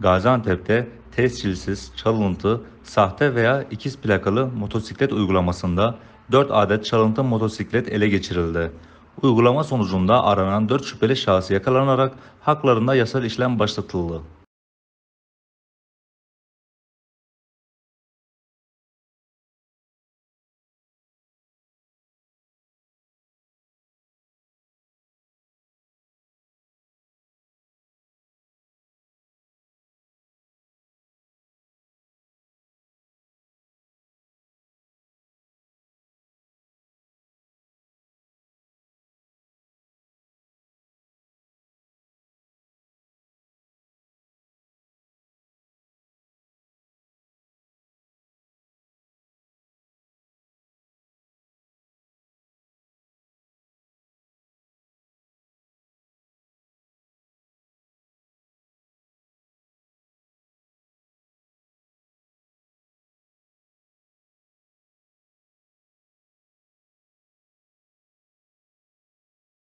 Gaziantep'te tescilsiz, çalıntı, sahte veya ikiz plakalı motosiklet uygulamasında 4 adet çalıntı motosiklet ele geçirildi. Uygulama sonucunda aranan 4 şüpheli şahıs yakalanarak haklarında yasal işlem başlatıldı.